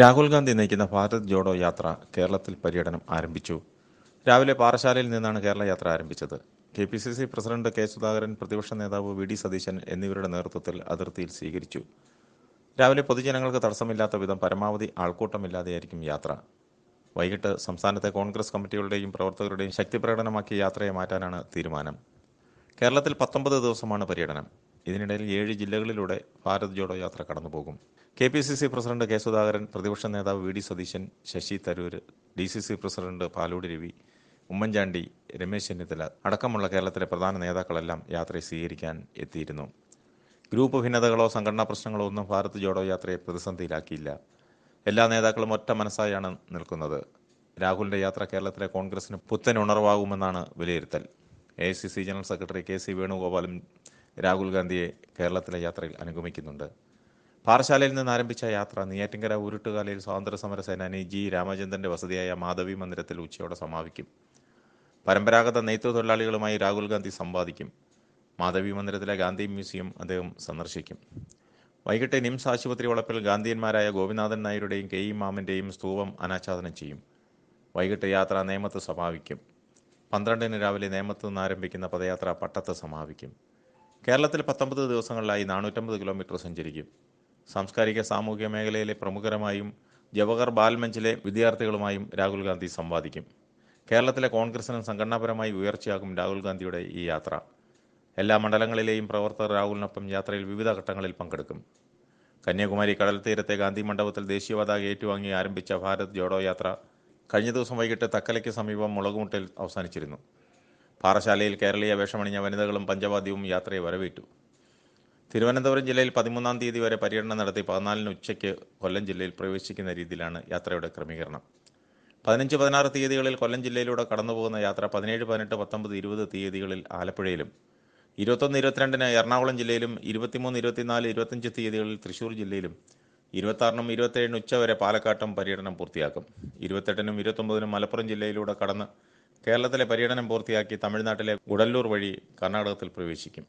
രാഹുൽ ഗാന്ധി നയിക്കുന്ന ഭാരത് ജോഡോ യാത്ര കേരളത്തിൽ പര്യടനം ആരംഭിച്ചു രാവിലെ പാറശാലയിൽ നിന്നാണ് കേരള യാത്ര ആരംഭിച്ചത് K P C C president K Sudhakaran പ്രതിപക്ഷ നേതാവ് വി ഡി സതീശൻ എന്നിവരുടെ നേതൃത്വത്തിൽ അതിർത്തിയിൽ സ്വീകരിച്ചു രാവിലെ പൊതുജനങ്ങൾക്ക് തടസ്സമില്ലാത്ത വിധം പരമാവധി ആൾക്കൂട്ടമില്ലാതെയായിരിക്കും യാത്ര വൈകിട്ട് സംസ്ഥാനത്തെ കോൺഗ്രസ് കമ്മിറ്റികളുടെയും പ്രവർത്തകരുടെയും പ്രകടനമാക്കിയ യാത്രയെ മാറ്റാനാണ് തീരുമാനം കേരളത്തിൽ പത്തൊമ്പത് ദിവസമാണ് പര്യടനം ഇതിനിടയിൽ ഏഴ് ജില്ലകളിലൂടെ ഭാരത് ജോഡോ യാത്ര കടന്നുപോകും K P C C president K Sudhakaran പ്രതിപക്ഷ നേതാവ് V D Satheesan Shashi Tharoor D C C president Palode Ravi Oommen Chandy Ramesh Chennithala അടക്കമുള്ള കേരളത്തിലെ പ്രധാന നേതാക്കളെല്ലാം യാത്രയെ സ്വീകരിക്കാൻ എത്തിയിരുന്നു ഗ്രൂപ്പ് ഭിന്നതകളോ സംഘടനാ പ്രശ്നങ്ങളോ ഒന്നും ഭാരത് ജോഡോ യാത്രയെ പ്രതിസന്ധിയിലാക്കിയില്ല എല്ലാ നേതാക്കളും ഒറ്റ മനസ്സായാണ് നിൽക്കുന്നത് രാഹുലിന്റെ യാത്ര കേരളത്തിലെ കോൺഗ്രസിന് പുത്തൻ ഉണർവാകുമെന്നാണ് വിലയിരുത്തൽ A general secretary K C വേണുഗോപാലും രാഹുൽ ഗാന്ധിയെ കേരളത്തിലെ യാത്രയിൽ അനുഗമിക്കുന്നുണ്ട് പാറശാലയിൽ നിന്ന് ആരംഭിച്ച യാത്ര നെയ്യാറ്റിങ്കര ഉരുട്ടുകാലയിൽ സ്വാതന്ത്ര്യ സമര സേനാനി ജി രാമചന്ദ്രന്റെ വസതിയായ മാധവി മന്ദിരത്തിൽ ഉച്ചയോടെ സമാപിക്കും പരമ്പരാഗത നെയ്ത്തു തൊഴിലാളികളുമായി രാഹുൽ ഗാന്ധി സംവാദിക്കും മാധവി മന്ദിരത്തിലെ ഗാന്ധി മ്യൂസിയം അദ്ദേഹം സന്ദർശിക്കും വൈകിട്ട് നിംസ് ആശുപത്രി വളപ്പിൽ ഗാന്ധിയന്മാരായ ഗോപിനാഥൻ നായരുടെയും കെ ഇ മാമൻ്റെയും സ്തൂപം അനാച്ഛാദനം ചെയ്യും വൈകിട്ട് യാത്ര നേമത്ത് സമാപിക്കും പന്ത്രണ്ടിന് രാവിലെ നേമത്ത് നിന്ന് ആരംഭിക്കുന്ന പദയാത്ര പട്ടത്ത് സമാപിക്കും കേരളത്തിൽ പത്തൊമ്പത് ദിവസങ്ങളിലായി നാനൂറ്റമ്പത് കിലോമീറ്റർ സഞ്ചരിക്കും സാംസ്കാരിക സാമൂഹ്യ മേഖലയിലെ പ്രമുഖരുമായും ജവഹർ ബാൽമഞ്ചിലെ വിദ്യാർത്ഥികളുമായും രാഹുൽ ഗാന്ധി സംവാദിക്കും കേരളത്തിലെ കോൺഗ്രസിനും സംഘടനാപരമായി ഉയർച്ചയാകും രാഹുൽ ഗാന്ധിയുടെ ഈ യാത്ര എല്ലാ മണ്ഡലങ്ങളിലെയും പ്രവർത്തകർ രാഹുലിനൊപ്പം യാത്രയിൽ വിവിധ ഘട്ടങ്ങളിൽ പങ്കെടുക്കും കന്യാകുമാരി കടൽ തീരത്തെ ഗാന്ധി മണ്ഡപത്തിൽ ദേശീയപതാക ഏറ്റുവാങ്ങി ആരംഭിച്ച ഭാരത് ജോഡോ യാത്ര കഴിഞ്ഞ ദിവസം വൈകിട്ട് തക്കലയ്ക്ക് സമീപം മുളകുമുട്ടിൽ അവസാനിച്ചിരുന്നു പാറശാലയിൽ കേരളീയ വേഷമണിഞ്ഞ വനിതകളും പഞ്ചവാദ്യവും യാത്രയെ വരവേറ്റു തിരുവനന്തപുരം ജില്ലയിൽ പതിമൂന്നാം തീയതി വരെ പര്യടനം നടത്തി പതിനാലിന് ഉച്ചയ്ക്ക് കൊല്ലം ജില്ലയിൽ പ്രവേശിക്കുന്ന രീതിയിലാണ് യാത്രയുടെ ക്രമീകരണം പതിനഞ്ച് പതിനാറ് തീയതികളിൽ കൊല്ലം ജില്ലയിലൂടെ കടന്നുപോകുന്ന യാത്ര പതിനേഴ് പതിനെട്ട് പത്തൊമ്പത് ഇരുപത് തീയതികളിൽ ആലപ്പുഴയിലും ഇരുപത്തൊന്ന് ഇരുപത്തിരണ്ടിന് എറണാകുളം ജില്ലയിലും ഇരുപത്തിമൂന്ന് ഇരുപത്തിനാല് ഇരുപത്തഞ്ച് തീയതികളിൽ തൃശൂർ ജില്ലയിലും ഇരുപത്താറിനും ഉച്ച വരെ പാലക്കാട്ടും പര്യടനം പൂർത്തിയാക്കും ഇരുപത്തെട്ടിനും ഇരുപത്തൊമ്പതിനും മലപ്പുറം ജില്ലയിലൂടെ കടന്ന് കേരളത്തിലെ പര്യടനം പൂർത്തിയാക്കി തമിഴ്നാട്ടിലെ ഗുഡല്ലൂർ വഴി കർണാടകത്തിൽ പ്രവേശിക്കും